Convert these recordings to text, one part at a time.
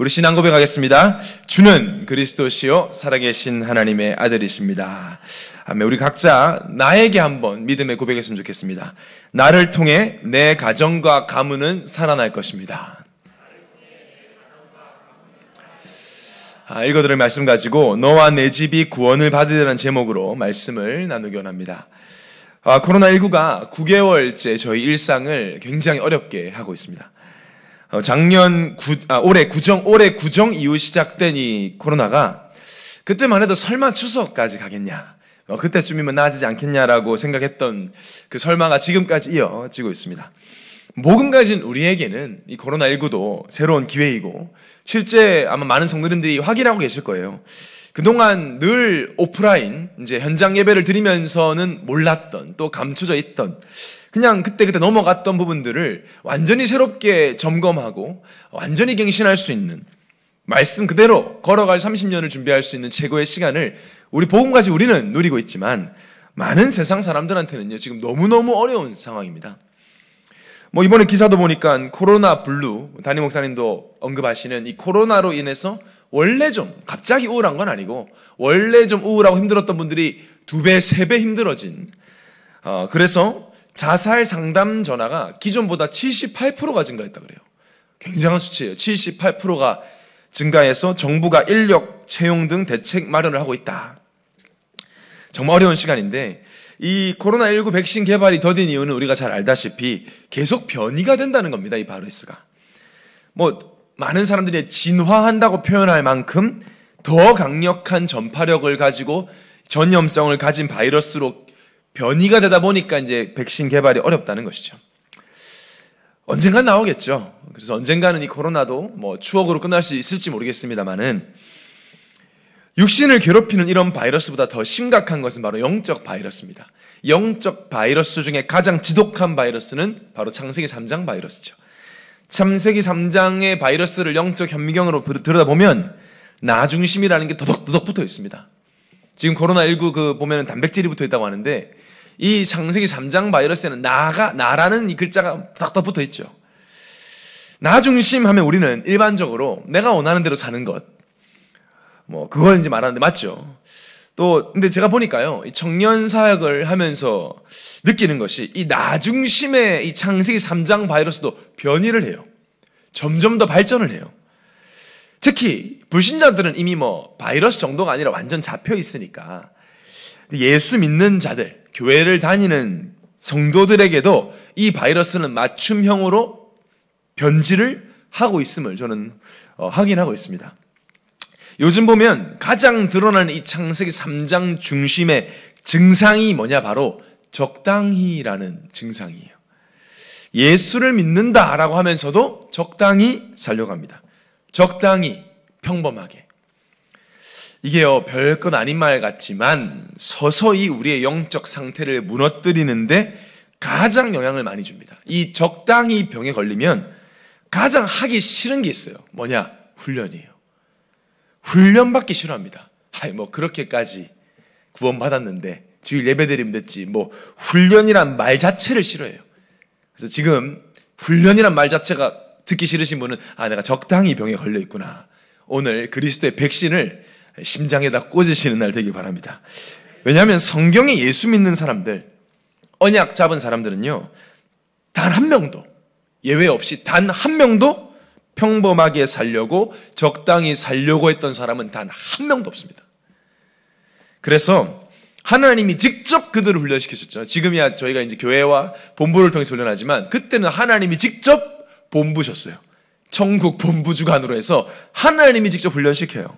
우리 신앙 고백하겠습니다. 주는 그리스도시요 살아계신 하나님의 아들이십니다. 아멘. 우리 각자 나에게 한번 믿음의 고백했으면 좋겠습니다. 나를 통해 내 가정과 가문은 살아날 것입니다. 아, 읽어드릴 말씀 가지고 너와 내 집이 구원을 받으라는 제목으로 말씀을 나누기 원합니다. 아, 코로나19가 9개월째 저희 일상을 굉장히 어렵게 하고 있습니다. 어, 작년 구, 아, 올해 구정 올해 구정 이후 시작된 이 코로나가 그때만 해도 설마 추석까지 가겠냐? 어, 그때쯤이면 나아지지 않겠냐라고 생각했던 그 설마가 지금까지 이어지고 있습니다. 모금 가진 우리에게는 이 코로나19도 새로운 기회이고 실제 아마 많은 성도님들이 확인하고 계실 거예요. 그동안 늘 오프라인 이제 현장 예배를 드리면서는 몰랐던 또 감춰져 있던 그냥 그때 그때 넘어갔던 부분들을 완전히 새롭게 점검하고 완전히 갱신할 수 있는 말씀 그대로 걸어갈 30년을 준비할 수 있는 최고의 시간을 우리 복음까지 우리는 누리고 있지만 많은 세상 사람들한테는요 지금 너무너무 어려운 상황입니다. 뭐 이번에 기사도 보니까 코로나 블루 담임 목사님도 언급하시는 이 코로나로 인해서 원래 좀 갑자기 우울한 건 아니고 원래 좀 우울하고 힘들었던 분들이 두 배, 세 배 힘들어진 어, 그래서 자살 상담 전화가 기존보다 78%가 증가했다 그래요. 굉장한 수치예요. 78%가 증가해서 정부가 인력 채용 등 대책 마련을 하고 있다. 정말 어려운 시간인데 이 코로나19 백신 개발이 더딘 이유는 우리가 잘 알다시피 계속 변이가 된다는 겁니다. 이 바이러스가. 뭐 많은 사람들이 진화한다고 표현할 만큼 더 강력한 전파력을 가지고 전염성을 가진 바이러스로 변이가 되다 보니까 이제 백신 개발이 어렵다는 것이죠. 언젠간 나오겠죠. 그래서 언젠가는 이 코로나도 뭐 추억으로 끝날 수 있을지 모르겠습니다만은 육신을 괴롭히는 이런 바이러스보다 더 심각한 것은 바로 영적 바이러스입니다. 영적 바이러스 중에 가장 지독한 바이러스는 바로 창세기 3장 바이러스죠. 창세기 3장의 바이러스를 영적 현미경으로 들여다보면 나중심이라는 게 더덕더덕 붙어 있습니다. 지금 코로나19 그 보면 단백질이 붙어 있다고 하는데 이 장세기 3장 바이러스에는 나가 나라는 이 글자가 딱딱 붙어 있죠. 나 중심하면 우리는 일반적으로 내가 원하는 대로 사는 것, 뭐 그걸 이제 말하는데 맞죠. 또 근데 제가 보니까요 이 청년 사역을 하면서 느끼는 것이 이 나 중심의 이 창세기 3장 바이러스도 변이를 해요. 점점 더 발전을 해요. 특히 불신자들은 이미 뭐 바이러스 정도가 아니라 완전 잡혀 있으니까 예수 믿는 자들 교회를 다니는 성도들에게도 이 바이러스는 맞춤형으로 변질을 하고 있음을 저는 어, 확인하고 있습니다. 요즘 보면 가장 드러나는 이 창세기 3장 중심의 증상이 뭐냐 바로 적당히라는 증상이에요. 예수를 믿는다라고 하면서도 적당히 살려갑니다. 적당히 평범하게 이게요, 별건 아닌 말 같지만 서서히 우리의 영적 상태를 무너뜨리는데 가장 영향을 많이 줍니다. 이 적당히 병에 걸리면 가장 하기 싫은 게 있어요. 뭐냐? 훈련이에요. 훈련받기 싫어합니다. 아이, 뭐, 그렇게까지 구원받았는데, 주일 예배 드리면 됐지. 뭐, 훈련이란 말 자체를 싫어해요. 그래서 지금 훈련이란 말 자체가 듣기 싫으신 분은, 아, 내가 적당히 병에 걸려 있구나. 오늘 그리스도의 백신을 심장에다 꽂으시는 날 되길 바랍니다. 왜냐하면 성경에 예수 믿는 사람들, 언약 잡은 사람들은요, 단 한 명도, 예외 없이 단 한 명도 평범하게 살려고 적당히 살려고 했던 사람은 단 한 명도 없습니다. 그래서 하나님이 직접 그들을 훈련시키셨죠. 지금이야 저희가 이제 교회와 본부를 통해서 훈련하지만 그때는 하나님이 직접 본부셨어요. 천국 본부 주관으로 해서 하나님이 직접 훈련시켜요.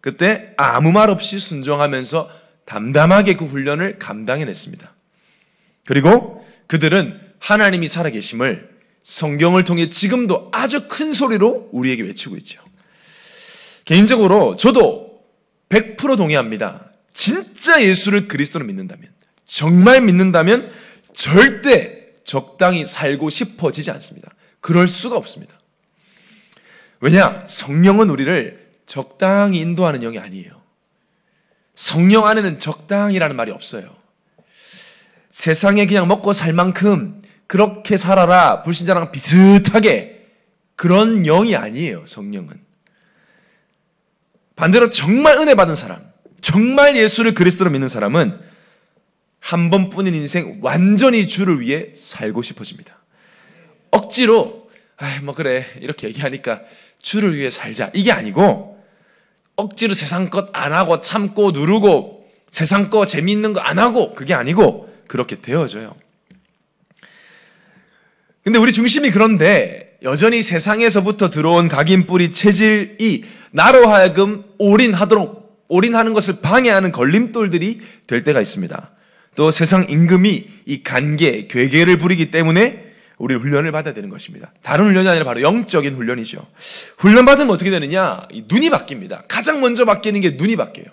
그때 아무 말 없이 순종하면서 담담하게 그 훈련을 감당해냈습니다. 그리고 그들은 하나님이 살아계심을 성경을 통해 지금도 아주 큰 소리로 우리에게 외치고 있죠. 개인적으로 저도 100% 동의합니다. 진짜 예수를 그리스도로 믿는다면, 정말 믿는다면 절대 적당히 살고 싶어지지 않습니다. 그럴 수가 없습니다. 왜냐? 성령은 우리를 적당히 인도하는 영이 아니에요. 성령 안에는 적당이라는 말이 없어요. 세상에 그냥 먹고 살 만큼 그렇게 살아라. 불신자랑 비슷하게 그런 영이 아니에요. 성령은. 반대로 정말 은혜 받은 사람, 정말 예수를 그리스도로 믿는 사람은 한 번뿐인 인생 완전히 주를 위해 살고 싶어집니다. 억지로 아뭐 그래 이렇게 얘기하니까 주를 위해 살자 이게 아니고 억지로 세상 것안 하고 참고 누르고 세상 거 재미있는 거 안 하고 그게 아니고 그렇게 되어져요. 근데 우리 중심이 그런데 여전히 세상에서부터 들어온 각인 뿌리 체질이 나로 하여금 올인하도록 올인하는 것을 방해하는 걸림돌들이 될 때가 있습니다. 또 세상 임금이 이 간계, 괴계를 부리기 때문에 우리 훈련을 받아야 되는 것입니다. 다른 훈련이 아니라 바로 영적인 훈련이죠. 훈련 받으면 어떻게 되느냐? 눈이 바뀝니다. 가장 먼저 바뀌는 게 눈이 바뀌어요.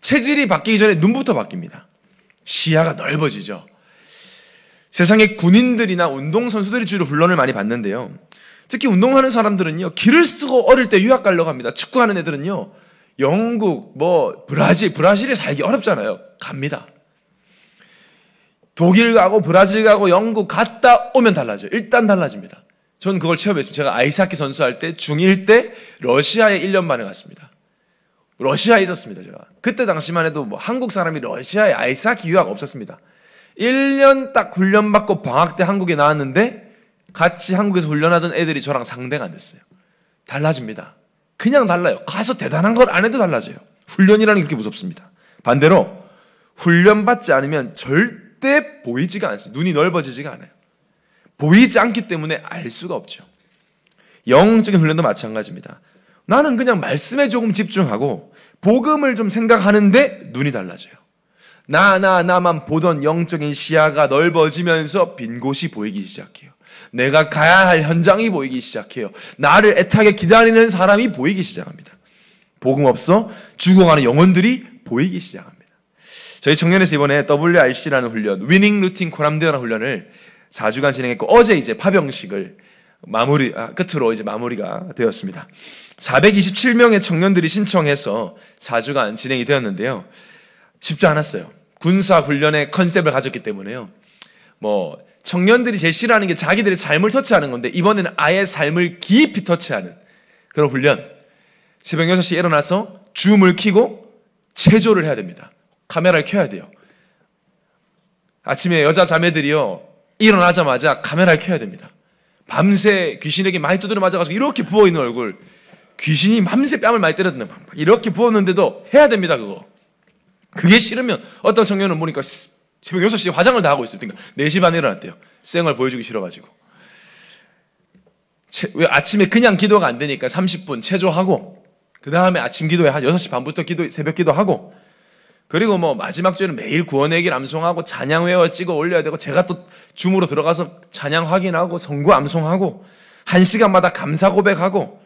체질이 바뀌기 전에 눈부터 바뀝니다. 시야가 넓어지죠. 세상의 군인들이나 운동선수들이 주로 훈련을 많이 받는데요. 특히 운동하는 사람들은요, 길을 쓰고 어릴 때 유학 가려고 합니다. 축구하는 애들은요, 영국, 뭐, 브라질, 브라질에 살기 어렵잖아요. 갑니다. 독일 가고 브라질 가고 영국 갔다 오면 달라져요. 일단 달라집니다. 전 그걸 체험했습니다. 제가 아이스하키 선수할 때 중1 때 러시아에 1년 만에 갔습니다. 러시아에 있었습니다. 제가. 그때 당시만 해도 뭐 한국 사람이 러시아에 아이스하키 유학 없었습니다. 1년 딱 훈련받고 방학 때 한국에 나왔는데 같이 한국에서 훈련하던 애들이 저랑 상대가 안 됐어요. 달라집니다. 그냥 달라요. 가서 대단한 걸 안 해도 달라져요. 훈련이라는 게 그렇게 무섭습니다. 반대로 훈련받지 않으면 절 그때 보이지가 않습니다. 눈이 넓어지지가 않아요. 보이지 않기 때문에 알 수가 없죠. 영적인 훈련도 마찬가지입니다. 나는 그냥 말씀에 조금 집중하고 복음을 좀 생각하는데 눈이 달라져요. 나, 나, 나만 보던 영적인 시야가 넓어지면서 빈 곳이 보이기 시작해요. 내가 가야 할 현장이 보이기 시작해요. 나를 애타게 기다리는 사람이 보이기 시작합니다. 복음 없어 죽어가는 영혼들이 보이기 시작합니다. 저희 청년에서 이번에 WRC라는 훈련, 위닝 루틴 코람데어라는 훈련을 4주간 진행했고 어제 이제 파병식을 마무리 아, 끝으로 이제 마무리가 되었습니다. 427명의 청년들이 신청해서 4주간 진행이 되었는데요. 쉽지 않았어요. 군사 훈련의 컨셉을 가졌기 때문에요. 뭐 청년들이 제일 싫어하는 게 자기들의 삶을 터치하는 건데 이번에는 아예 삶을 깊이 터치하는 그런 훈련. 새벽 6시에 일어나서 줌을 키고 체조를 해야 됩니다. 카메라를 켜야 돼요. 아침에 여자 자매들이요. 일어나자마자 카메라를 켜야 됩니다. 밤새 귀신에게 많이 두드려 맞아가지고 이렇게 부어있는 얼굴. 귀신이 밤새 뺨을 많이 때렸는데 이렇게 부었는데도 해야 됩니다, 그거. 그게 싫으면 어떤 청년은 보니까 새벽 6시에 화장을 다 하고 있을 니까 그러니까 4시 반에 일어났대요. 생얼 보여주기 싫어가지고. 왜 아침에 그냥 기도가 안 되니까 30분 체조하고 그 다음에 아침 기도에 한 6시 반부터 기도, 새벽 기도하고 그리고 뭐 마지막 주에는 매일 구원의 길 암송하고 잔양 회워 찍어 올려야 되고 제가 또 줌으로 들어가서 잔양 확인하고 성구 암송하고 한 시간마다 감사 고백하고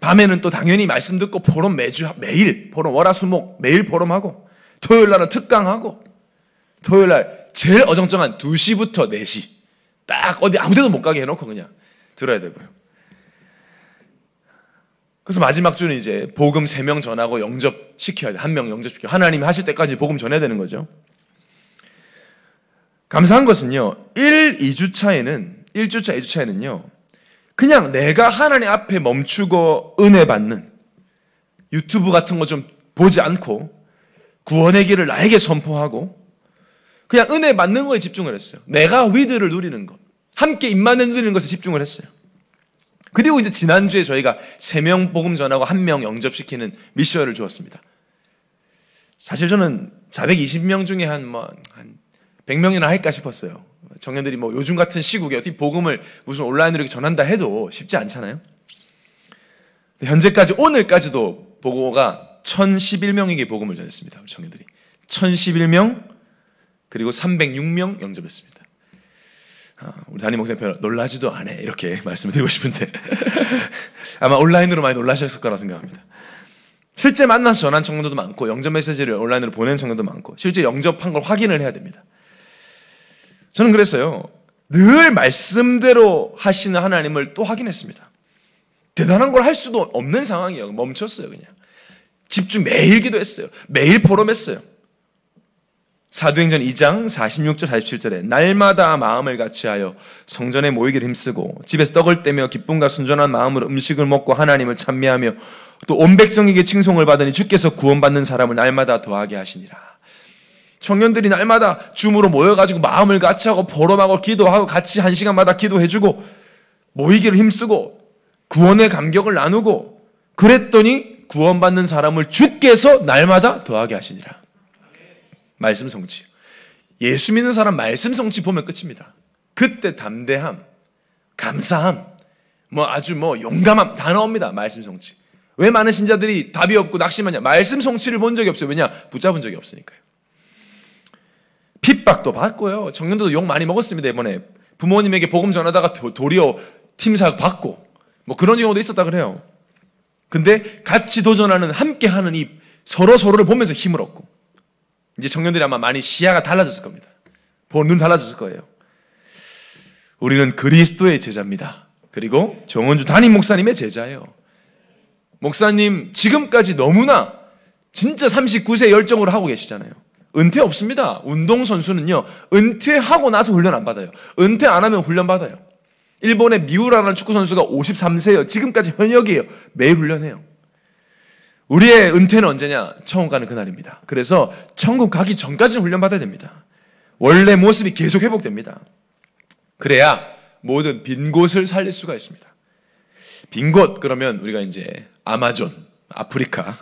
밤에는 또 당연히 말씀 듣고 보름 매주 매일 보름 월화수목 매일 보름하고 토요일 날은 특강하고 토요일 날 제일 어정쩡한 2시부터 4시 딱 어디 아무 데도 못 가게 해놓고 그냥 들어야 되고요. 그래서 마지막 주는 이제 복음 세 명 전하고 영접시켜야 돼. 한 명 영접시켜. 하나님이 하실 때까지 복음 전해야 되는 거죠. 감사한 것은요. 1, 2주 차에는 1주차, 2주 차에는요. 그냥 내가 하나님 앞에 멈추고 은혜 받는 유튜브 같은 거 좀 보지 않고 구원의 길을 나에게 선포하고 그냥 은혜 받는 거에 집중을 했어요. 내가 위드를 누리는 것. 함께 입만을 누리는 것에 집중을 했어요. 그리고 이제 지난주에 저희가 세 명 복음 전하고 한 명 영접시키는 미션을 주었습니다. 사실 저는 420명 중에 한, 뭐, 한 100명이나 할까 싶었어요. 청년들이 뭐 요즘 같은 시국에 어떻게 복음을 무슨 온라인으로 전한다 해도 쉽지 않잖아요. 현재까지, 오늘까지도 보고가 1011명에게 복음을 전했습니다. 청년들이. 1011명, 그리고 306명 영접했습니다. 어, 우리 담임 목사님 표현 놀라지도 않아 이렇게 말씀드리고 싶은데 아마 온라인으로 많이 놀라셨을 거라 생각합니다. 실제 만나서 전한 청년도 많고 영접 메시지를 온라인으로 보낸 청년도 많고 실제 영접한 걸 확인을 해야 됩니다. 저는 그래서요 늘 말씀대로 하시는 하나님을 또 확인했습니다. 대단한 걸 할 수도 없는 상황이에요. 멈췄어요 그냥 집중 매일 기도했어요. 매일 포럼했어요. 사도행전 2장 46절 47절에 날마다 마음을 같이하여 성전에 모이기를 힘쓰고 집에서 떡을 떼며 기쁨과 순전한 마음으로 음식을 먹고 하나님을 찬미하며 또 온 백성에게 칭송을 받으니 주께서 구원받는 사람을 날마다 더하게 하시니라. 청년들이 날마다 줌으로 모여가지고 마음을 같이하고 보름하고 기도하고 같이 한 시간마다 기도해주고 모이기를 힘쓰고 구원의 감격을 나누고 그랬더니 구원받는 사람을 주께서 날마다 더하게 하시니라. 말씀 성취. 예수 믿는 사람 말씀 성취 보면 끝입니다. 그때 담대함, 감사함, 뭐 아주 뭐 용감함 다 나옵니다. 말씀 성취. 왜 많은 신자들이 답이 없고 낙심하냐? 말씀 성취를 본 적이 없어요. 왜냐? 붙잡은 적이 없으니까요. 핍박도 받고요. 청년들도 욕 많이 먹었습니다. 이번에 부모님에게 복음 전하다가 도, 리어 팀사 받고 뭐 그런 경우도 있었다 그래요. 근데 같이 도전하는 함께하는 이 서로 서로를 보면서 힘을 얻고 이제 청년들이 아마 많이 시야가 달라졌을 겁니다. 보는 달라졌을 거예요. 우리는 그리스도의 제자입니다. 그리고 정원주 담임 목사님의 제자예요. 목사님 지금까지 너무나 진짜 39세 열정으로 하고 계시잖아요. 은퇴 없습니다. 운동선수는요, 은퇴하고 나서 훈련 안 받아요. 은퇴 안 하면 훈련 받아요. 일본의 미우라는 축구선수가 53세예요. 지금까지 현역이에요. 매일 훈련해요. 우리의 은퇴는 언제냐? 천국 가는 그날입니다. 그래서 천국 가기 전까지는 훈련받아야 됩니다. 원래 모습이 계속 회복됩니다. 그래야 모든 빈 곳을 살릴 수가 있습니다. 빈 곳, 그러면 우리가 이제 아마존, 아프리카,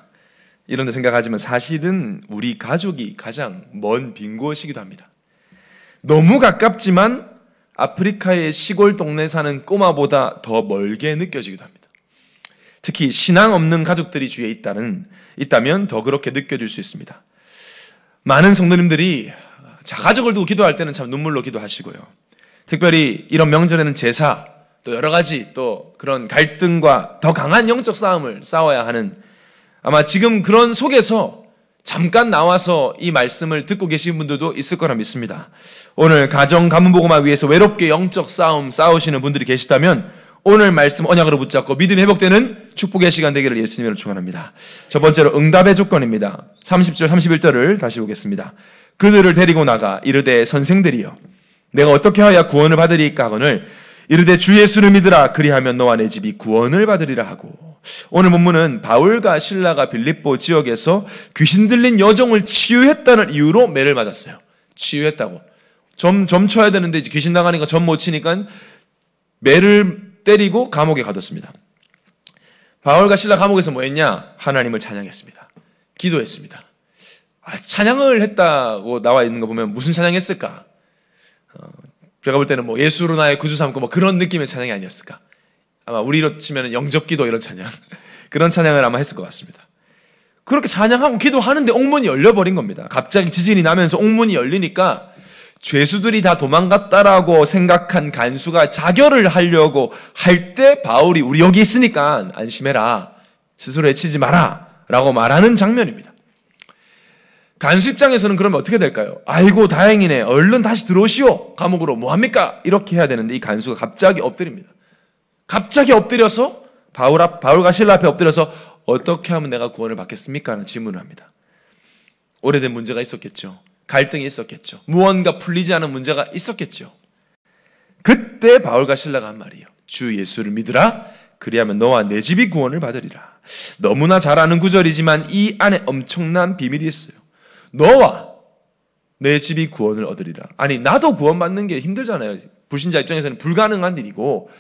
이런 데 생각하지만 사실은 우리 가족이 가장 먼 빈 곳이기도 합니다. 너무 가깝지만 아프리카의 시골 동네 사는 꼬마보다 더 멀게 느껴지기도 합니다. 특히 신앙 없는 가족들이 주위에 있다는 있다면 더 그렇게 느껴질 수 있습니다. 많은 성도님들이 가족을 두고 기도할 때는 참 눈물로 기도하시고요. 특별히 이런 명절에는 제사 또 여러 가지 또 그런 갈등과 더 강한 영적 싸움을 싸워야 하는 아마 지금 그런 속에서 잠깐 나와서 이 말씀을 듣고 계신 분들도 있을 거라 믿습니다. 오늘 가정 가문보고만 위해서 외롭게 영적 싸움 싸우시는 분들이 계시다면 오늘 말씀 언약으로 붙잡고 믿음 회복되는 축복의 시간 되기를 예수님으로 축원합니다. 첫 번째로 응답의 조건입니다. 30절 31절을 다시 보겠습니다. 그들을 데리고 나가 이르되 선생들이여 내가 어떻게 하여 구원을 받으리까 하거늘 이르되 주 예수를 믿으라 그리하면 너와 내 집이 구원을 받으리라 하고 오늘 본문은 바울과 신라가 빌립보 지역에서 귀신 들린 여종을 치유했다는 이유로 매를 맞았어요. 치유했다고. 점, 점 쳐야 되는데 귀신 나가니까 점 못 치니까 매를 때리고 감옥에 가뒀습니다. 바울과 신라 감옥에서 뭐 했냐? 하나님을 찬양했습니다. 기도했습니다. 아, 찬양을 했다고 나와 있는 거 보면 무슨 찬양했을까? 어, 제가 볼 때는 뭐 예수로 나의 구주 삼고 뭐 그런 느낌의 찬양이 아니었을까? 아마 우리로 치면 영접기도 이런 찬양 그런 찬양을 아마 했을 것 같습니다. 그렇게 찬양하고 기도하는데 옥문이 열려버린 겁니다. 갑자기 지진이 나면서 옥문이 열리니까 죄수들이 다 도망갔다라고 생각한 간수가 자결을 하려고 할 때 바울이 우리 여기 있으니까 안심해라. 스스로 해치지 마라. 라고 말하는 장면입니다. 간수 입장에서는 그러면 어떻게 될까요? 아이고, 다행이네. 얼른 다시 들어오시오. 감옥으로 뭐합니까? 이렇게 해야 되는데 이 간수가 갑자기 엎드립니다. 갑자기 엎드려서 바울 앞, 바울과 신라 앞에 엎드려서 어떻게 하면 내가 구원을 받겠습니까? 하는 질문을 합니다. 오래된 문제가 있었겠죠. 갈등이 있었겠죠. 무언가 풀리지 않은 문제가 있었겠죠. 그때 바울과 신라가 한 말이에요. 주 예수를 믿으라. 그리하면 너와 내 집이 구원을 받으리라. 너무나 잘 아는 구절이지만 이 안에 엄청난 비밀이 있어요. 너와 내 집이 구원을 얻으리라. 아니, 나도 구원받는 게 힘들잖아요. 불신자 입장에서는 불가능한 일이고,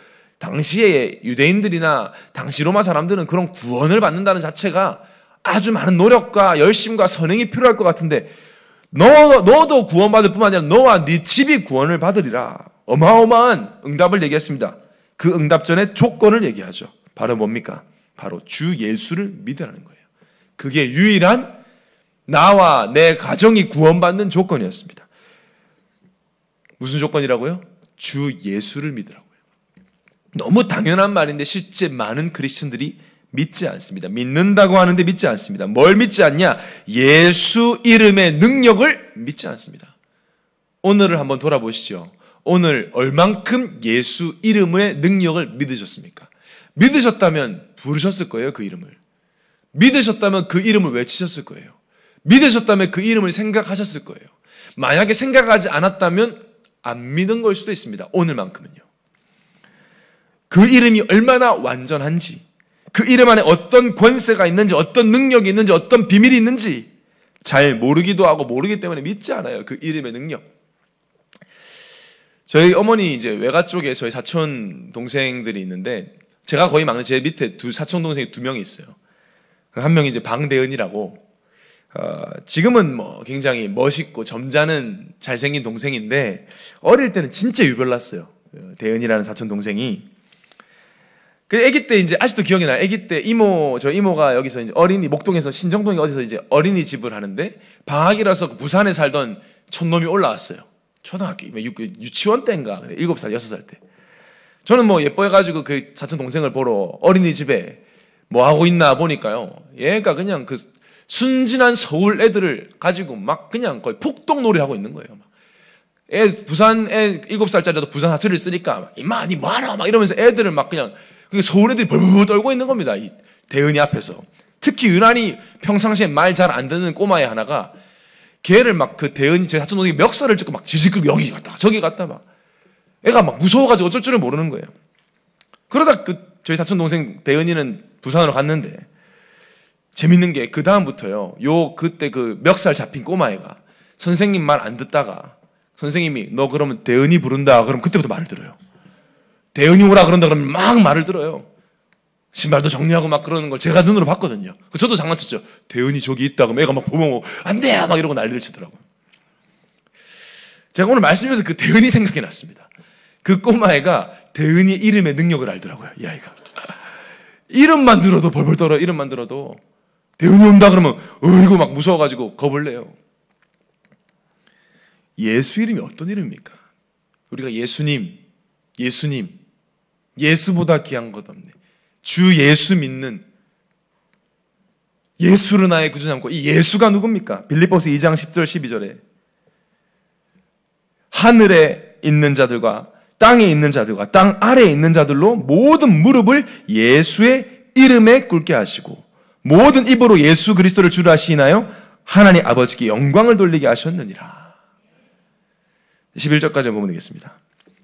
당시의 유대인들이나 당시 로마 사람들은 그런 구원을 받는다는 자체가 아주 많은 노력과 열심과 선행이 필요할 것 같은데, 너, 너도 구원받을 뿐만 아니라 너와 네 집이 구원을 받으리라. 어마어마한 응답을 얘기했습니다. 그 응답 전에 조건을 얘기하죠. 바로 뭡니까? 바로 주 예수를 믿으라는 거예요. 그게 유일한 나와 내 가정이 구원받는 조건이었습니다. 무슨 조건이라고요? 주 예수를 믿으라고요. 너무 당연한 말인데 실제 많은 크리스천들이 믿지 않습니다. 믿는다고 하는데 믿지 않습니다. 뭘 믿지 않냐? 예수 이름의 능력을 믿지 않습니다. 오늘을 한번 돌아보시죠. 오늘 얼만큼 예수 이름의 능력을 믿으셨습니까? 믿으셨다면 부르셨을 거예요, 그 이름을. 믿으셨다면 그 이름을 외치셨을 거예요. 믿으셨다면 그 이름을 생각하셨을 거예요. 만약에 생각하지 않았다면 안 믿은 걸 수도 있습니다. 오늘만큼은요. 그 이름이 얼마나 완전한지, 그 이름 안에 어떤 권세가 있는지, 어떤 능력이 있는지, 어떤 비밀이 있는지 잘 모르기도 하고 모르기 때문에 믿지 않아요. 그 이름의 능력. 저희 어머니 이제 외가 쪽에 저희 사촌 동생들이 있는데 제가 거의 막내 제 밑에 두 사촌 동생이 두 명이 있어요. 그 한 명이 이제 방대은이라고 어, 지금은 뭐 굉장히 멋있고 점잖은 잘생긴 동생인데 어릴 때는 진짜 유별났어요. 어, 대은이라는 사촌 동생이 그 아기 때 이제 아직도 기억이 나요. 아기 때 이모 저 이모가 여기서 이제 어린이 목동에서 신정동이 어디서 이제 어린이 집을 하는데 방학이라서 그 부산에 살던 촌놈이 올라왔어요. 초등학교 유, 치원 때인가 그래 7살 6살 때. 저는 뭐 예뻐해가지고 그 사촌 동생을 보러 어린이 집에 뭐 하고 있나 보니까요. 얘가 그냥 그 순진한 서울 애들을 가지고 막 그냥 거의 폭동놀이 하고 있는 거예요. 애 부산 애 7살짜리도 부산 사투리를 쓰니까 이마 니뭐하막 이러면서 애들을 막 그냥 그 서울 애들이 벌벌 떨고 있는 겁니다. 이 대은이 앞에서. 특히 유난히 평상시에 말 잘 안 듣는 꼬마의 하나가 걔를 막 그 대은이 제 사촌 동생이 멱살을 잡고 막 지지급 여기 갔다 저기 갔다 막 애가 막 무서워가지고 어쩔 줄을 모르는 거예요. 그러다 그 저희 사촌 동생 대은이는 부산으로 갔는데 재밌는 게 그 다음부터요. 요 그때 그 멱살 잡힌 꼬마애가 선생님 말 안 듣다가 선생님이 너 그러면 대은이 부른다 그럼 그때부터 말을 들어요. 대은이 오라 그런다 그러면 막 말을 들어요. 신발도 정리하고 막 그러는 걸 제가 눈으로 봤거든요. 저도 장난쳤죠. 대은이 저기 있다 그럼 애가 막 보면 안 돼! 막 이러고 난리를 치더라고요. 제가 오늘 말씀하면서그 대은이 생각이 났습니다. 그 꼬마애가 대은이 이름의 능력을 알더라고요. 이 아이가. 이름만 들어도 벌벌 떨어. 이름만 들어도. 대은이 온다 그러면 어이구 막 무서워가지고 겁을 내요. 예수 이름이 어떤 이름입니까? 우리가 예수님, 예수님, 예수보다 귀한 것 없네. 주 예수 믿는 예수를 나의 구주 삼고 이 예수가 누굽니까? 빌립보스 2장 10절 12절에 하늘에 있는 자들과 땅에 있는 자들과 땅 아래에 있는 자들로 모든 무릎을 예수의 이름에 꿇게 하시고 모든 입으로 예수 그리스도를 주라 하시나요? 하나님 아버지께 영광을 돌리게 하셨느니라. 11절까지 한번 보겠습니다.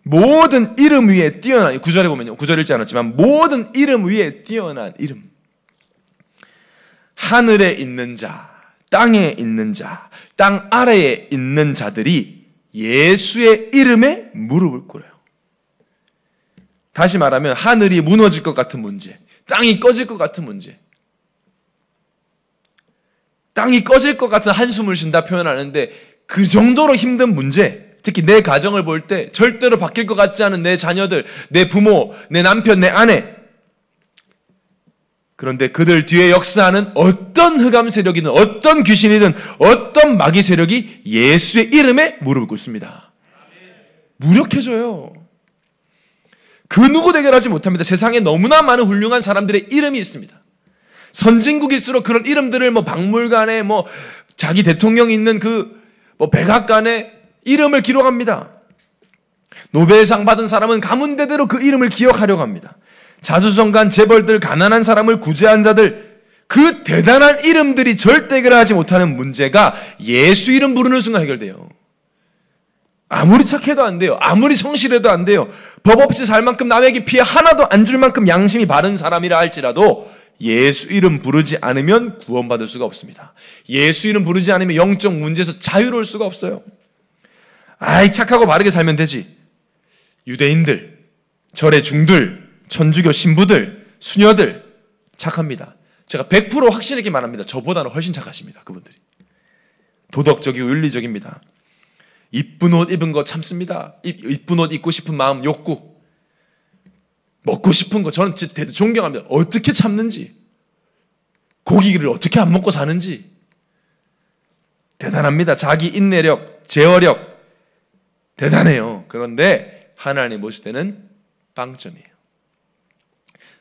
모든 이름 위에 뛰어난 구절에 보면요. 구절 읽지 않았지만 모든 이름 위에 뛰어난 이름. 하늘에 있는 자, 땅에 있는 자, 땅 아래에 있는 자들이 예수의 이름에 무릎을 꿇어요. 다시 말하면 하늘이 무너질 것 같은 문제, 땅이 꺼질 것 같은 문제. 땅이 꺼질 것 같은 한숨을 쉰다 표현하는데 그 정도로 힘든 문제, 특히 내 가정을 볼 때 절대로 바뀔 것 같지 않은 내 자녀들, 내 부모, 내 남편, 내 아내. 그런데 그들 뒤에 역사하는 어떤 흑암 세력이든 어떤 귀신이든 어떤 마귀 세력이 예수의 이름에 무릎을 꿇습니다. 무력해져요. 그 누구도 해결하지 못합니다. 세상에 너무나 많은 훌륭한 사람들의 이름이 있습니다. 선진국일수록 그런 이름들을 뭐 박물관에 뭐 자기 대통령이 있는 그 뭐 백악관에 이름을 기록합니다. 노벨상 받은 사람은 가문대대로 그 이름을 기억하려고 합니다. 자수성간 재벌들, 가난한 사람을 구제한 자들, 그 대단한 이름들이 절대 해결하지 못하는 문제가 예수 이름 부르는 순간 해결돼요. 아무리 착해도 안 돼요. 아무리 성실해도 안 돼요. 법 없이 살 만큼 남에게 피해 하나도 안 줄 만큼 양심이 바른 사람이라 할지라도 예수 이름 부르지 않으면 구원받을 수가 없습니다. 예수 이름 부르지 않으면 영적 문제에서 자유로울 수가 없어요. 아이 착하고 바르게 살면 되지. 유대인들, 절의 중들, 천주교 신부들, 수녀들 착합니다. 제가 100% 확신 있게 말합니다. 저보다는 훨씬 착하십니다. 그분들이. 도덕적이고 윤리적입니다. 이쁜 옷 입은 거 참습니다. 이쁜 옷 입고 싶은 마음 욕구. 먹고 싶은 거 저는 진짜 존경합니다. 어떻게 참는지. 고기를 어떻게 안 먹고 사는지. 대단합니다. 자기 인내력, 제어력, 대단해요. 그런데 하나님 보실 때는 0점이에요.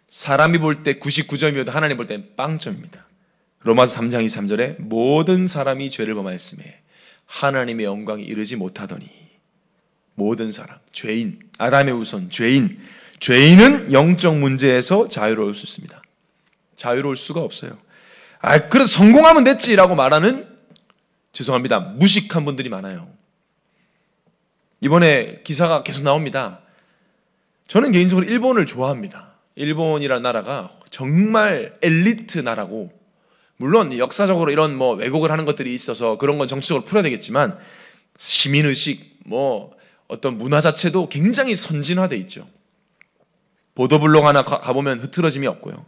사람이 볼 때 99점이어도 하나님 볼 때는 0점입니다. 로마서 3장 23절에 모든 사람이 죄를 범하였음에 하나님의 영광이 이르지 못하더니 모든 사람, 죄인, 아담의 우선 죄인, 죄인은 영적 문제에서 자유로울 수 있습니다. 자유로울 수가 없어요. 아, 그래서 성공하면 됐지라고 말하는 죄송합니다. 무식한 분들이 많아요. 이번에 기사가 계속 나옵니다. 저는 개인적으로 일본을 좋아합니다. 일본이라는 나라가 정말 엘리트 나라고 물론 역사적으로 이런 뭐 왜곡을 하는 것들이 있어서 그런 건 정치적으로 풀어야 되겠지만 시민 의식 뭐 어떤 문화 자체도 굉장히 선진화돼 있죠. 보도블록 하나 가, 보면 흐트러짐이 없고요.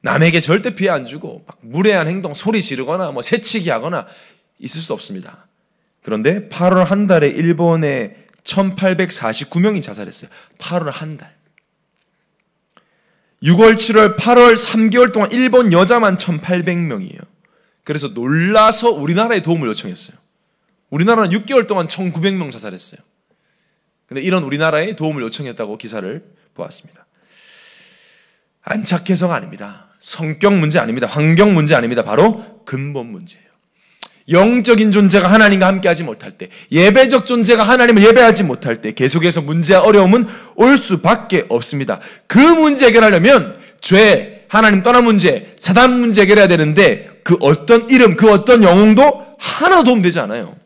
남에게 절대 피해 안 주고 막 무례한 행동 소리 지르거나 뭐 새치기 하거나 있을 수 없습니다. 그런데 8월 한 달에 일본에 1849명이 자살했어요. 8월 한 달. 6월, 7월, 8월 3개월 동안 일본 여자만 1800명이에요. 그래서 놀라서 우리나라에 도움을 요청했어요. 우리나라는 6개월 동안 1900명 자살했어요. 근데 이런 우리나라에 도움을 요청했다고 기사를 보았습니다. 안착해서가 아닙니다. 성격 문제 아닙니다. 환경 문제 아닙니다. 바로 근본 문제예요. 영적인 존재가 하나님과 함께하지 못할 때, 예배적 존재가 하나님을 예배하지 못할 때 계속해서 문제와 어려움은 올 수밖에 없습니다. 그 문제 해결하려면 죄, 하나님 떠난 문제, 사단 문제 해결해야 되는데 그 어떤 이름, 그 어떤 영웅도 하나 도움 되지 않아요.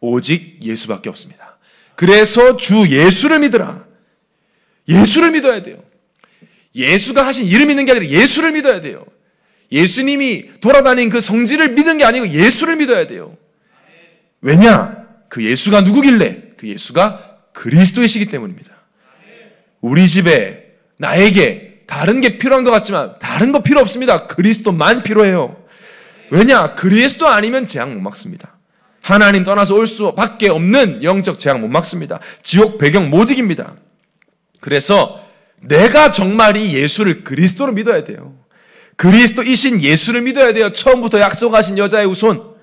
오직 예수밖에 없습니다. 그래서 주 예수를 믿어라 예수를 믿어야 돼요. 예수가 하신 이름 믿는 게 아니라 예수를 믿어야 돼요. 예수님이 돌아다닌 그 성질을 믿은 게 아니고 예수를 믿어야 돼요. 왜냐? 그 예수가 누구길래? 그 예수가 그리스도이시기 때문입니다. 우리 집에 나에게 다른 게 필요한 것 같지만 다른 거 필요 없습니다. 그리스도만 필요해요. 왜냐? 그리스도 아니면 재앙 못 막습니다. 하나님 떠나서 올 수밖에 없는 영적 재앙 못 막습니다. 지옥 배경 못 이깁니다. 그래서 내가 정말 이 예수를 그리스도로 믿어야 돼요. 그리스도이신 예수를 믿어야 돼요. 처음부터 약속하신 여자의 우손.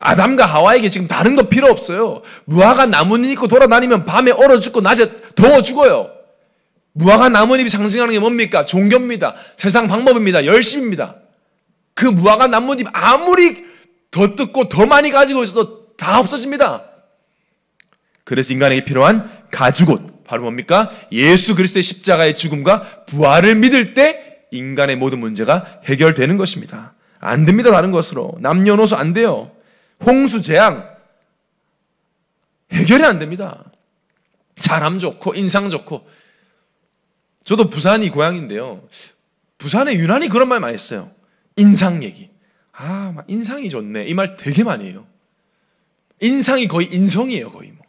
아담과 하와에게 지금 다른 거 필요 없어요. 무화과 나뭇잎 있고 돌아다니면 밤에 얼어 죽고 낮에 더워 죽어요. 무화과 나뭇잎이 상징하는 게 뭡니까? 종교입니다. 세상 방법입니다. 열심입니다. 그 무화과 나뭇잎 아무리 더 뜯고 더 많이 가지고 있어도 다 없어집니다. 그래서 인간에게 필요한 가죽옷 바로 뭡니까? 예수 그리스도의 십자가의 죽음과 부활을 믿을 때 인간의 모든 문제가 해결되는 것입니다. 안 됩니다라는 것으로 남녀노소 안 돼요. 홍수 재앙 해결이 안 됩니다. 사람 좋고 인상 좋고 저도 부산이 고향인데요. 부산에 유난히 그런 말 많이 했어요. 인상 얘기. 아, 막 인상이 좋네. 이 말 되게 많이 해요. 인상이 거의 인성이에요, 거의 뭐.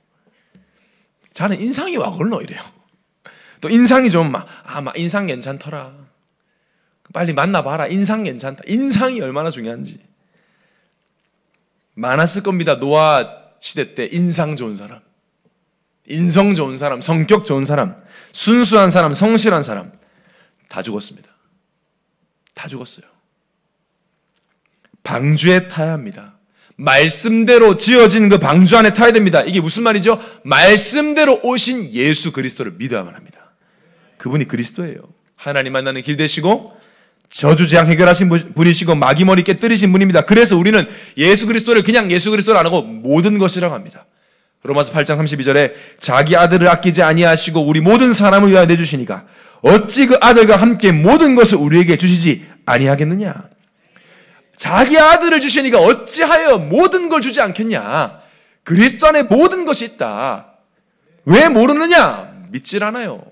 자는 인상이 와 걸러 이래요. 또 인상이 좀 막, 아, 막 인상 괜찮더라. 빨리 만나봐라. 인상 괜찮다. 인상이 얼마나 중요한지. 많았을 겁니다. 노아 시대 때 인상 좋은 사람. 인성 좋은 사람, 성격 좋은 사람, 순수한 사람, 성실한 사람. 다 죽었습니다. 다 죽었어요. 방주에 타야 합니다. 말씀대로 지어진 그 방주 안에 타야 됩니다. 이게 무슨 말이죠? 말씀대로 오신 예수 그리스도를 믿어야만 합니다. 그분이 그리스도예요. 하나님 만나는 길 되시고 저주재앙 해결하신 분이시고 마귀머리 깨뜨리신 분입니다. 그래서 우리는 예수 그리스도를 그냥 예수 그리스도를 안 하고 모든 것이라고 합니다. 로마서 8장 32절에 자기 아들을 아끼지 아니하시고 우리 모든 사람을 위하여 내주시니까 어찌 그 아들과 함께 모든 것을 우리에게 주시지 아니하겠느냐? 자기 아들을 주시니까 어찌하여 모든 걸 주지 않겠냐? 그리스도 안에 모든 것이 있다. 왜 모르느냐? 믿질 않아요.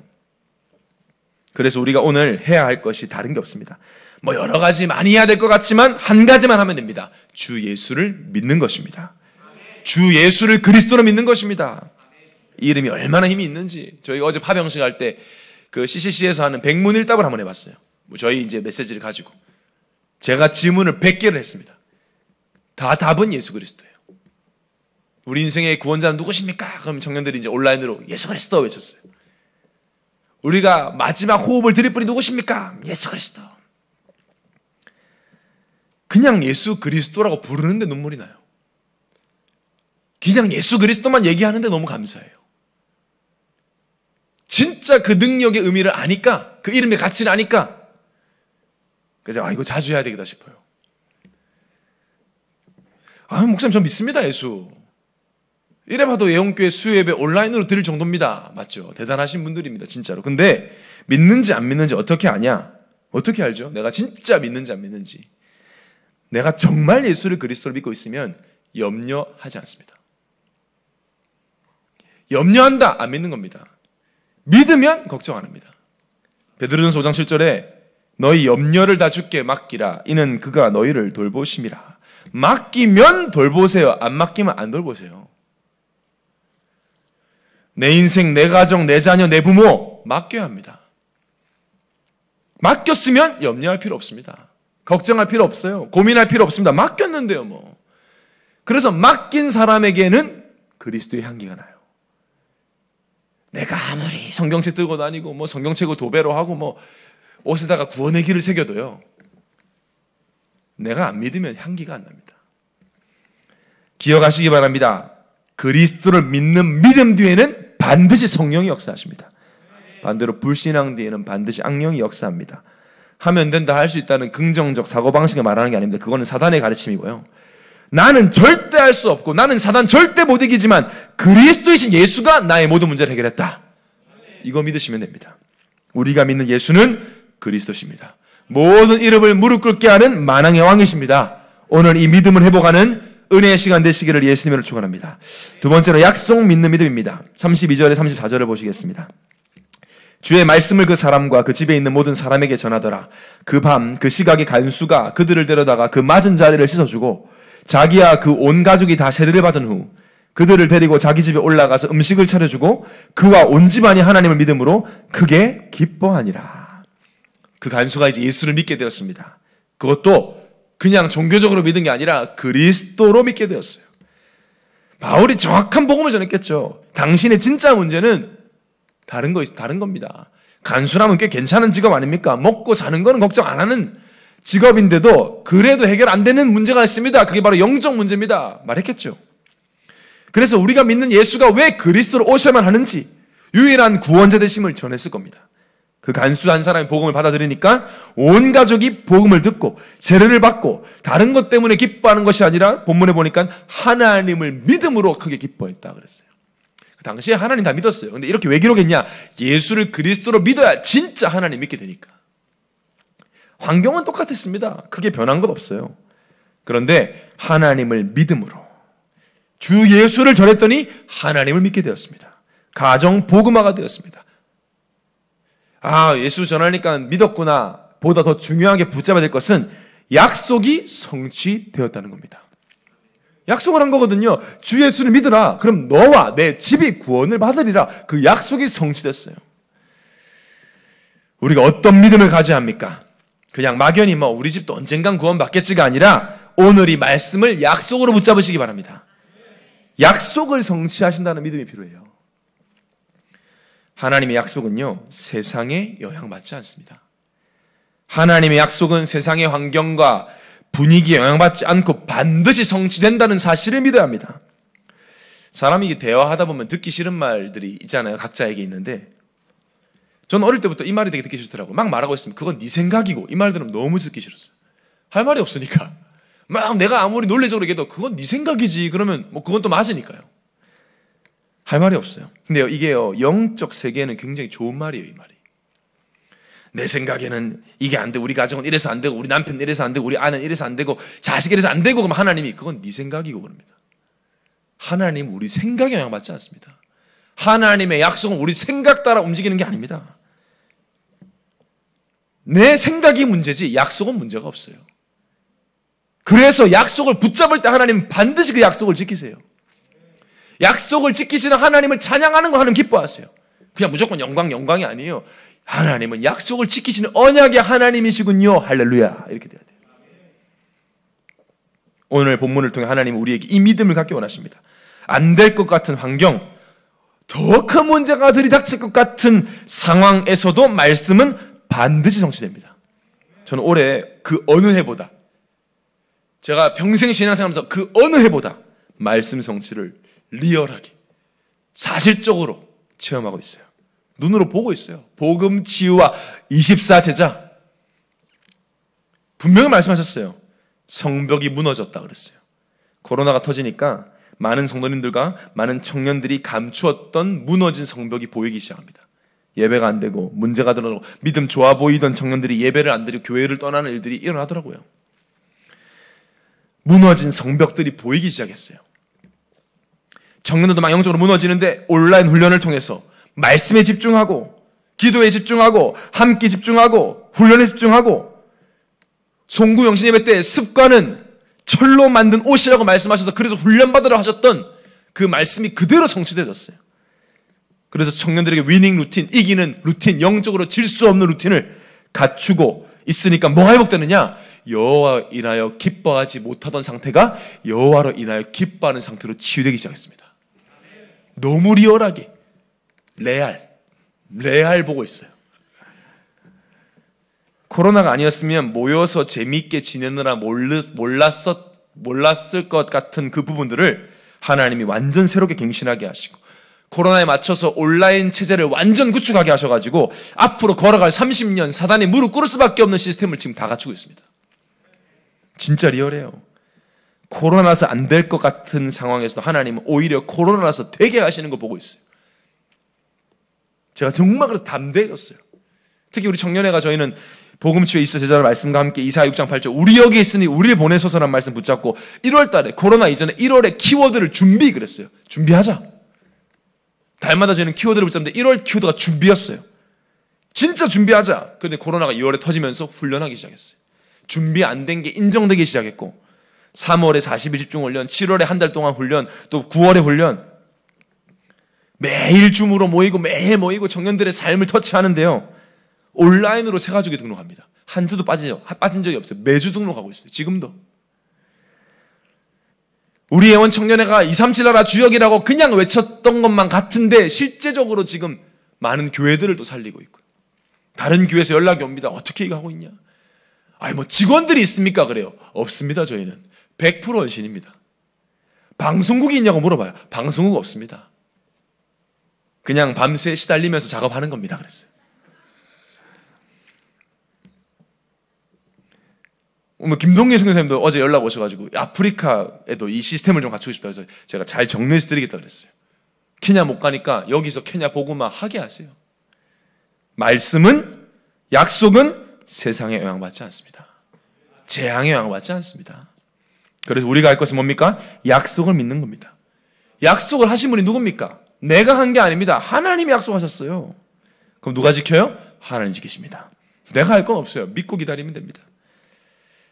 그래서 우리가 오늘 해야 할 것이 다른 게 없습니다. 뭐 여러 가지 많이 해야 될 것 같지만 한 가지만 하면 됩니다. 주 예수를 믿는 것입니다. 주 예수를 그리스도로 믿는 것입니다. 이 이름이 얼마나 힘이 있는지 저희 어제 파병식 할 때 그 CCC에서 하는 백문일답을 한번 해봤어요. 뭐 저희 이제 메시지를 가지고 제가 질문을 100개를 했습니다. 다 답은 예수 그리스도예요. 우리 인생의 구원자는 누구십니까? 그럼 청년들이 이제 온라인으로 예수 그리스도 외쳤어요. 우리가 마지막 호흡을 드릴 분이 누구십니까? 예수 그리스도. 그냥 예수 그리스도라고 부르는데 눈물이 나요. 그냥 예수 그리스도만 얘기하는데 너무 감사해요. 진짜 그 능력의 의미를 아니까, 그 이름의 가치를 아니까, 그래서 아, 이거 자주 해야 되겠다 싶어요. 아, 목사님, 전 믿습니다, 예수. 이래봐도 예언교회 수요예배 온라인으로 들을 정도입니다. 맞죠? 대단하신 분들입니다. 진짜로. 근데 믿는지 안 믿는지 어떻게 아냐? 어떻게 알죠? 내가 진짜 믿는지 안 믿는지. 내가 정말 예수를 그리스도로 믿고 있으면 염려하지 않습니다. 염려한다 안 믿는 겁니다. 믿으면 걱정 안 합니다. 베드로전서 5장 7절에 너희 염려를 다 주께 맡기라 이는 그가 너희를 돌보심이라. 맡기면 돌보세요. 안 맡기면 안 돌보세요. 내 인생, 내 가정, 내 자녀, 내 부모 맡겨야 합니다. 맡겼으면 염려할 필요 없습니다. 걱정할 필요 없어요. 고민할 필요 없습니다. 맡겼는데요, 뭐. 그래서 맡긴 사람에게는 그리스도의 향기가 나요. 내가 아무리 성경책 들고 다니고 뭐 성경책을 도배로 하고 뭐 옷에다가 구원의 길을 새겨도요. 내가 안 믿으면 향기가 안 납니다. 기억하시기 바랍니다. 그리스도를 믿는 믿음 뒤에는 반드시 성령이 역사하십니다. 반대로 불신앙 뒤에는 반드시 악령이 역사합니다. 하면 된다 할 수 있다는 긍정적 사고방식을 말하는 게 아닙니다. 그거는 사단의 가르침이고요. 나는 절대 할 수 없고 나는 사단 절대 못 이기지만 그리스도이신 예수가 나의 모든 문제를 해결했다. 이거 믿으시면 됩니다. 우리가 믿는 예수는 그리스도십니다. 모든 이름을 무릎 꿇게 하는 만왕의 왕이십니다. 오늘 이 믿음을 회복하는 은혜의 시간 되시기를 예수님으로 축원합니다. 두 번째로 약속 믿는 믿음입니다. 32절에 34절을 보시겠습니다. 주의 말씀을 그 사람과 그 집에 있는 모든 사람에게 전하더라. 그 밤, 그 시각의 간수가 그들을 데려다가 그 맞은 자리를 씻어주고 자기야 그온 가족이 다 세례를 받은 후 그들을 데리고 자기 집에 올라가서 음식을 차려주고 그와 온 집안이 하나님을 믿음으로 크게 기뻐하니라. 그 간수가 이제 예수를 믿게 되었습니다. 그것도 그냥 종교적으로 믿은 게 아니라 그리스도로 믿게 되었어요. 바울이 정확한 복음을 전했겠죠. 당신의 진짜 문제는 다른 거 다른 겁니다. 간수라면 꽤 괜찮은 직업 아닙니까? 먹고 사는 거는 걱정 안 하는 직업인데도 그래도 해결 안 되는 문제가 있습니다. 그게 바로 영적 문제입니다. 말했겠죠. 그래서 우리가 믿는 예수가 왜 그리스도로 오셔야만 하는지 유일한 구원자 되심을 전했을 겁니다. 그 간수 한 사람이 복음을 받아들이니까 온 가족이 복음을 듣고 세례를 받고 다른 것 때문에 기뻐하는 것이 아니라 본문에 보니까 하나님을 믿음으로 크게 기뻐했다 그랬어요. 그 당시에 하나님 다 믿었어요. 근데 이렇게 왜 기록했냐? 예수를 그리스도로 믿어야 진짜 하나님 믿게 되니까. 환경은 똑같았습니다. 크게 변한 것 없어요. 그런데 하나님을 믿음으로 주 예수를 전했더니 하나님을 믿게 되었습니다. 가정 복음화가 되었습니다. 아, 예수 전하니까 믿었구나. 보다 더 중요하게 붙잡아야 될 것은 약속이 성취되었다는 겁니다. 약속을 한 거거든요. 주 예수를 믿으라. 그럼 너와 내 집이 구원을 받으리라. 그 약속이 성취됐어요. 우리가 어떤 믿음을 가져야 합니까? 그냥 막연히 뭐 우리 집도 언젠간 구원받겠지가 아니라 오늘 이 말씀을 약속으로 붙잡으시기 바랍니다. 약속을 성취하신다는 믿음이 필요해요. 하나님의 약속은요, 세상에 영향받지 않습니다. 하나님의 약속은 세상의 환경과 분위기에 영향받지 않고 반드시 성취된다는 사실을 믿어야 합니다. 사람이 대화하다 보면 듣기 싫은 말들이 있잖아요. 각자에게 있는데. 저는 어릴 때부터 이 말이 되게 듣기 싫더라고요. 막 말하고 있으면 그건 네 생각이고 이말 들으면 너무 듣기 싫었어요. 할 말이 없으니까. 막 내가 아무리 논리적으로 얘기해도 그건 네 생각이지. 그러면 뭐 그건 또 맞으니까요. 할 말이 없어요. 근데요, 이게요, 영적 세계에는 굉장히 좋은 말이에요, 이 말이. 내 생각에는 이게 안 돼. 우리 가정은 이래서 안 되고, 우리 남편 이래서 안 되고, 우리 아는 이래서 안 되고, 자식 이래서 안 되고, 그럼 하나님이 그건 네 생각이고 그럽니다. 하나님 우리 생각에 영향받지 않습니다. 하나님의 약속은 우리 생각 따라 움직이는 게 아닙니다. 내 생각이 문제지 약속은 문제가 없어요. 그래서 약속을 붙잡을 때 하나님 반드시 그 약속을 지키세요. 약속을 지키시는 하나님을 찬양하는 거 하나님 기뻐하세요. 그냥 무조건 영광 영광이 아니에요. 하나님은 약속을 지키시는 언약의 하나님이시군요. 할렐루야. 이렇게 돼야 돼요. 오늘 본문을 통해 하나님은 우리에게 이 믿음을 갖게 원하십니다. 안 될 것 같은 환경, 더 큰 문제가 들이닥칠 것 같은 상황에서도 말씀은 반드시 성취됩니다. 저는 올해 그 어느 해보다 제가 평생 신앙생활하면서 그 어느 해보다 말씀 성취를 리얼하게 사실적으로 체험하고 있어요. 눈으로 보고 있어요. 복음 치유와 24 제자 분명히 말씀하셨어요. 성벽이 무너졌다 그랬어요. 코로나가 터지니까 많은 성도님들과 많은 청년들이 감추었던 무너진 성벽이 보이기 시작합니다. 예배가 안 되고 문제가 들어오고 믿음 좋아 보이던 청년들이 예배를 안 드리고 교회를 떠나는 일들이 일어나더라고요. 무너진 성벽들이 보이기 시작했어요. 정면으로도 영적으로 무너지는데 온라인 훈련을 통해서 말씀에 집중하고 기도에 집중하고 함께 집중하고 훈련에 집중하고 송구 영신 님의때 습관은 철로 만든 옷이라고 말씀하셔서 그래서 훈련받으러 하셨던 그 말씀이 그대로 성취되어졌어요. 그래서 청년들에게 위닝 루틴, 이기는 루틴, 영적으로 질 수 없는 루틴을 갖추고 있으니까 뭐가 회복되느냐? 여호와 인하여 기뻐하지 못하던 상태가 여호와로 인하여 기뻐하는 상태로 치유되기 시작했습니다. 너무 리얼하게 레알 레알 보고 있어요. 코로나가 아니었으면 모여서 재미있게 지내느라 몰랐었, 몰랐을 것 같은 그 부분들을 하나님이 완전 새롭게 갱신하게 하시고 코로나에 맞춰서 온라인 체제를 완전 구축하게 하셔가지고 앞으로 걸어갈 30년 사단의 무릎 꿇을 수밖에 없는 시스템을 지금 다 갖추고 있습니다. 진짜 리얼해요. 코로나서 안 될 것 같은 상황에서도 하나님은 오히려 코로나서 되게 하시는 거 보고 있어요. 제가 정말 그래서 담대해졌어요. 특히 우리 청년회가 저희는 복음치유 이스터 제자를 말씀과 함께 이사 6장 8절 우리 여기 있으니 우리를 보내소서란 말씀 붙잡고 1월 달에 코로나 이전에 1월에 키워드를 준비 그랬어요. 준비하자. 달마다 저희는 키워드를 붙잡는데 1월 키워드가 준비였어요. 진짜 준비하자. 그런데 코로나가 2월에 터지면서 훈련하기 시작했어요. 준비 안 된 게 인정되기 시작했고 3월에 40일 집중 훈련, 7월에 한 달 동안 훈련, 또 9월에 훈련. 매일 줌으로 모이고 매일 모이고 청년들의 삶을 터치하는데요. 온라인으로 새 가족이 등록합니다. 한 주도 빠지죠. 빠진 적이 없어요. 매주 등록하고 있어요. 지금도. 우리 예원 청년회가 2, 3, 7나라 주역이라고 그냥 외쳤던 것만 같은데 실제적으로 지금 많은 교회들을 또 살리고 있고 요 다른 교회에서 연락이 옵니다. 어떻게 이거 하고 있냐? 아니 뭐 직원들이 있습니까? 그래요. 없습니다. 저희는. 100% 헌신입니다. 방송국이 있냐고 물어봐요. 방송국 없습니다. 그냥 밤새 시달리면서 작업하는 겁니다. 그랬어요. 어, 뭐 김동기 선교사님도 어제 연락 오셔가지고 아프리카에도 이 시스템을 좀 갖추고 싶다 해서 제가 잘정리해 드리겠다 그랬어요. 케냐 못 가니까 여기서 케냐 보고만 하게 하세요. 말씀은 약속은 세상에 영향받지 않습니다. 재앙에 영향받지 않습니다. 그래서 우리가 할 것은 뭡니까? 약속을 믿는 겁니다. 약속을 하신 분이 누굽니까? 내가 한 게 아닙니다. 하나님이 약속하셨어요. 그럼 누가 지켜요? 하나님 지키십니다. 내가 할 건 없어요. 믿고 기다리면 됩니다.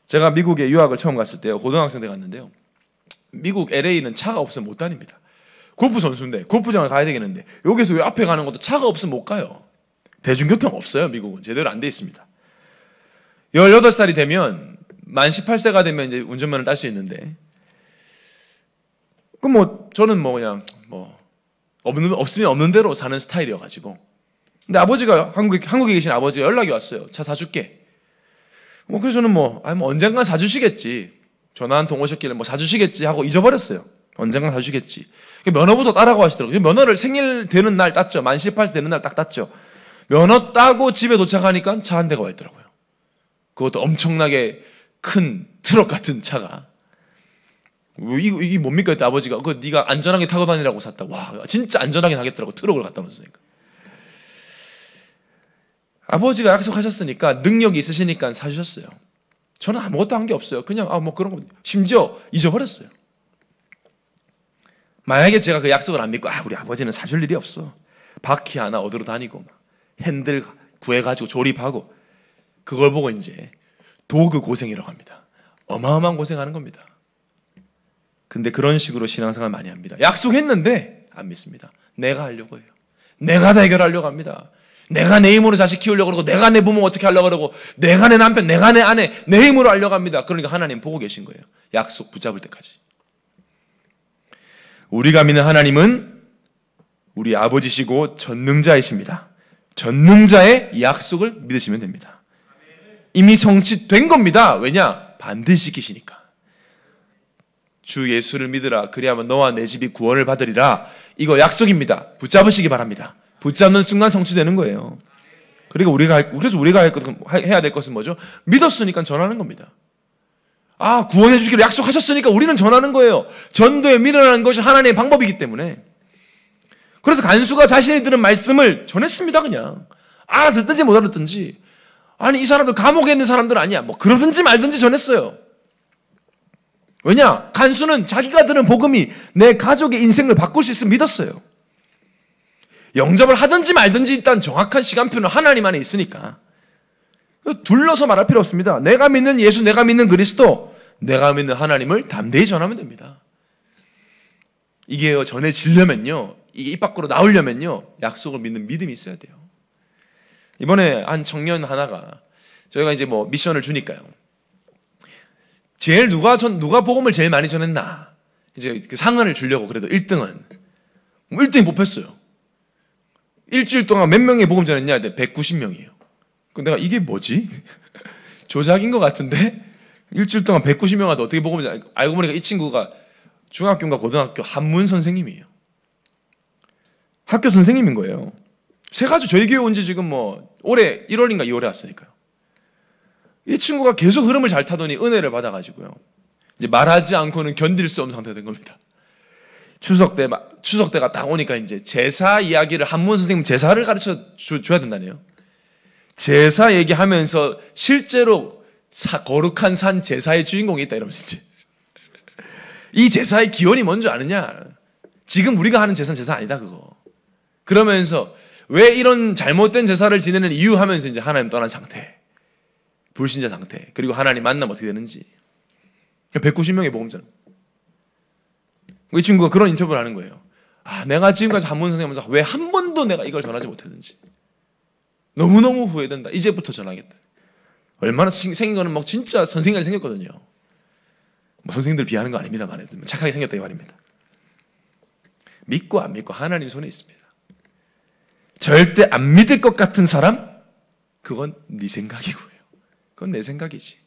제가 미국에 유학을 처음 갔을 때요. 고등학생 때 갔는데요. 미국 LA는 차가 없으면 못 다닙니다. 골프 선수인데 골프장을 가야 되겠는데 여기서 왜 앞에 가는 것도 차가 없으면 못 가요. 대중교통 없어요. 미국은 제대로 안 돼 있습니다. 18살이 되면 만 18세가 되면 이제 운전면허를 딸 수 있는데 그럼 뭐 저는 뭐 그냥 뭐 없는 없으면 없는 대로 사는 스타일이어 가지고 근데 아버지가 한국에 한국에 계신 아버지가 연락이 왔어요 차 사줄게 뭐 그래서 저는 뭐, 아니 뭐 언젠간 사주시겠지 전화 한 통 오셨길래 뭐 사주시겠지 하고 잊어버렸어요 언젠간 사주시겠지 그 면허부터 따라고 하시더라고요 면허를 생일 되는 날 땄죠 만 18세 되는 날 딱 땄죠 면허 따고 집에 도착하니까 차 한 대가 와 있더라고요 그것도 엄청나게 큰 트럭 같은 차가 이게, 이게 뭡니까? 그때 아버지가 그 네가 안전하게 타고 다니라고 샀다. 와 진짜 안전하게 타겠더라고 트럭을 갖다 놓으니까. 아버지가 약속하셨으니까 능력이 있으시니까 사주셨어요. 저는 아무것도 한 게 없어요. 그냥 아 뭐 그런 거 심지어 잊어버렸어요. 만약에 제가 그 약속을 안 믿고 아 우리 아버지는 사줄 일이 없어. 바퀴 하나 얻으러 다니고 막 핸들 구해가지고 조립하고 그걸 보고 이제 도그 고생이라고 합니다. 어마어마한 고생하는 겁니다. 근데 그런 식으로 신앙생활 많이 합니다. 약속했는데 안 믿습니다. 내가 하려고 해요. 내가 다 해결하려고 합니다. 내가 내 힘으로 자식 키우려고 그러고 내가 내 부모 어떻게 하려고 그러고 내가 내 남편, 내가 내 아내 내 힘으로 하려고 합니다. 그러니까 하나님 보고 계신 거예요. 약속 붙잡을 때까지. 우리가 믿는 하나님은 우리 아버지시고 전능자이십니다. 전능자의 약속을 믿으시면 됩니다. 이미 성취된 겁니다. 왜냐? 반드시 시키시니까. 주 예수를 믿으라. 그리하면 너와 내 집이 구원을 받으리라. 이거 약속입니다. 붙잡으시기 바랍니다. 붙잡는 순간 성취되는 거예요. 그리고 우리가 그래서 우리가 해야 될 것은 뭐죠? 믿었으니까 전하는 겁니다. 아 구원해 주기로 약속하셨으니까 우리는 전하는 거예요. 전도에 밀어나는 것이 하나님의 방법이기 때문에. 그래서 간수가 자신이 들은 말씀을 전했습니다. 그냥 알아듣든지 못 알아듣든지 아니 이 사람들 감옥에 있는 사람들 아니야. 뭐 그러든지 말든지 전했어요. 왜냐? 간수는 자기가 들은 복음이 내 가족의 인생을 바꿀 수 있음 믿었어요. 영접을 하든지 말든지 일단 정확한 시간표는 하나님 안에 있으니까. 둘러서 말할 필요 없습니다. 내가 믿는 예수, 내가 믿는 그리스도, 내가 믿는 하나님을 담대히 전하면 됩니다. 이게 전해지려면요, 이게 입 밖으로 나오려면요, 약속을 믿는 믿음이 있어야 돼요. 이번에 한 청년 하나가 저희가 이제 뭐 미션을 주니까요. 제일 누가 전 누가 복음을 제일 많이 전했나 이제 그 상을 주려고 그래도 1등은 1등이 뭐 못 폈어요. 일주일 동안 몇 명이 복음 전했냐? 190명이에요. 그 내가 이게 뭐지? 조작인 것 같은데 일주일 동안 190명한테 어떻게 복음 전? 알고 보니까 이 친구가 중학교인가 고등학교 한문 선생님이에요. 학교 선생님인 거예요. 세가지 저희 교회 온 지 지금 뭐 올해 1월인가 2월에 왔으니까요. 이 친구가 계속 흐름을 잘 타더니 은혜를 받아가지고요. 이제 말하지 않고는 견딜 수 없는 상태가 된 겁니다. 추석 때, 추석 때가 딱 오니까 이제 제사 이야기를 한문 선생님 제사를 가르쳐 주, 줘야 된다네요. 제사 얘기하면서 실제로 사, 거룩한 산 제사의 주인공이 있다 이러면서 이제. 이 제사의 기원이 뭔지 아느냐? 지금 우리가 하는 제사는 제사 아니다, 그거. 그러면서 왜 이런 잘못된 제사를 지내는 이유 하면서 이제 하나님 떠난 상태. 불신자 상태. 그리고 하나님 만나면 어떻게 되는지. 190명의 보험자는. 이 친구가 그런 인터뷰를 하는 거예요. 아, 내가 지금까지 한문 선생님 하면서 왜 한 번도 내가 이걸 전하지 못했는지. 너무너무 후회된다. 이제부터 전하겠다. 얼마나 생긴 거는 막 진짜 선생님이 생겼거든요. 뭐 선생님들 비하는 거 아닙니다만 착하게 생겼다 이 말입니다. 믿고 안 믿고 하나님 손에 있습니다. 절대 안 믿을 것 같은 사람? 그건 네 생각이고요. 그건 내 생각이지.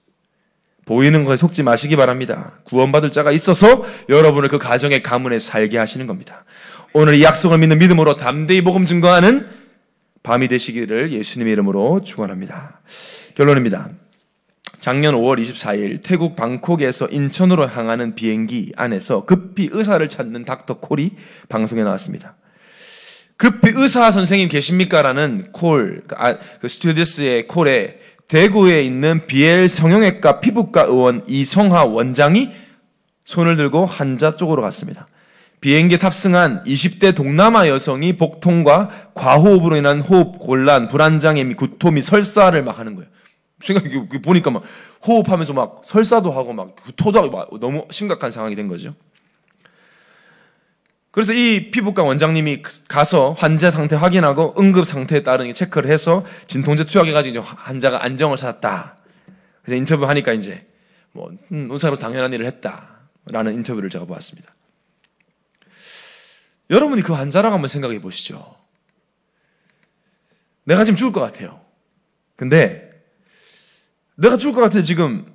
보이는 것에 속지 마시기 바랍니다. 구원받을 자가 있어서 여러분을 그 가정의 가문에 살게 하시는 겁니다. 오늘 이 약속을 믿는 믿음으로 담대히 복음 증거하는 밤이 되시기를 예수님 이름으로 축원합니다. 결론입니다. 작년 5월 24일 태국 방콕에서 인천으로 향하는 비행기 안에서 급히 의사를 찾는 닥터 콜이 방송에 나왔습니다. 급히 의사 선생님 계십니까라는 콜, 그, 아, 그 스튜디스의 콜에 대구에 있는 BL 성형외과 피부과 의원 이성하 원장이 손을 들고 환자 쪽으로 갔습니다. 비행기에 탑승한 20대 동남아 여성이 복통과 과호흡으로 인한 호흡 곤란, 불안장애 및 구토 및 설사를 막 하는 거예요. 생각해 보니까 막 호흡하면서 막 설사도 하고 막 구토도 하고 막 너무 심각한 상황이 된 거죠. 그래서 이 피부과 원장님이 그 가서 환자 상태 확인하고 응급 상태에 따른 체크를 해서 진통제 투약해가지고 이제 환자가 안정을 찾았다. 그래서 인터뷰 하니까 이제 뭐 음, 의사로 당연한 일을 했다라는 인터뷰를 제가 보았습니다. 여러분이 그 환자라고 한번 생각해 보시죠. 내가 지금 죽을 것 같아요. 근데 내가 죽을 것 같아 지금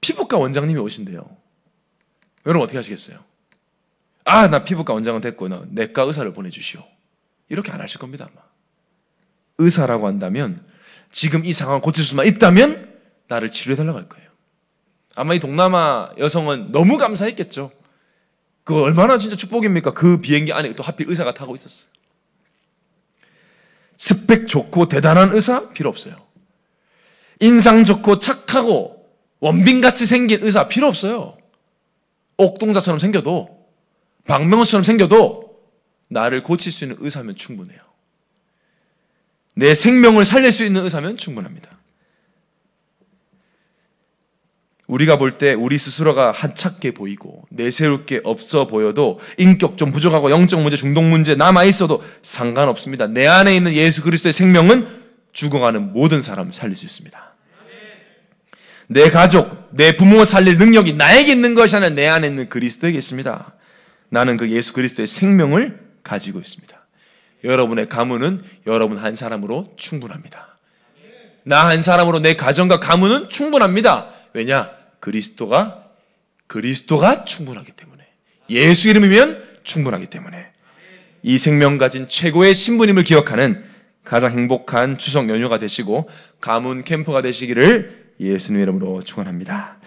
피부과 원장님이 오신대요. 여러분 어떻게 하시겠어요? 아, 나 피부과 원장은 됐고, 나 내과 의사를 보내주시오. 이렇게 안 하실 겁니다, 아마. 의사라고 한다면, 지금 이 상황 고칠 수만 있다면, 나를 치료해달라고 할 거예요. 아마 이 동남아 여성은 너무 감사했겠죠. 그거 얼마나 진짜 축복입니까? 그 비행기 안에 또 하필 의사가 타고 있었어요. 스펙 좋고 대단한 의사? 필요 없어요. 인상 좋고 착하고 원빈같이 생긴 의사? 필요 없어요. 옥동자처럼 생겨도 박명수처럼 생겨도 나를 고칠 수 있는 의사면 충분해요. 내 생명을 살릴 수 있는 의사면 충분합니다. 우리가 볼 때 우리 스스로가 한착해 보이고 내세울게 없어 보여도 인격 좀 부족하고 영적 문제, 중독 문제 남아 있어도 상관없습니다. 내 안에 있는 예수 그리스도의 생명은 죽어가는 모든 사람을 살릴 수 있습니다. 내 가족, 내 부모 살릴 능력이 나에게 있는 것이 아니라 내 안에 있는 그리스도에게 있습니다. 나는 그 예수 그리스도의 생명을 가지고 있습니다. 여러분의 가문은 여러분 한 사람으로 충분합니다. 나 한 사람으로 내 가정과 가문은 충분합니다. 왜냐? 그리스도가 그리스도가 충분하기 때문에 예수 이름이면 충분하기 때문에 이 생명 가진 최고의 신부님을 기억하는 가장 행복한 추석 연휴가 되시고 가문 캠퍼가 되시기를 예수님 이름으로 축원합니다.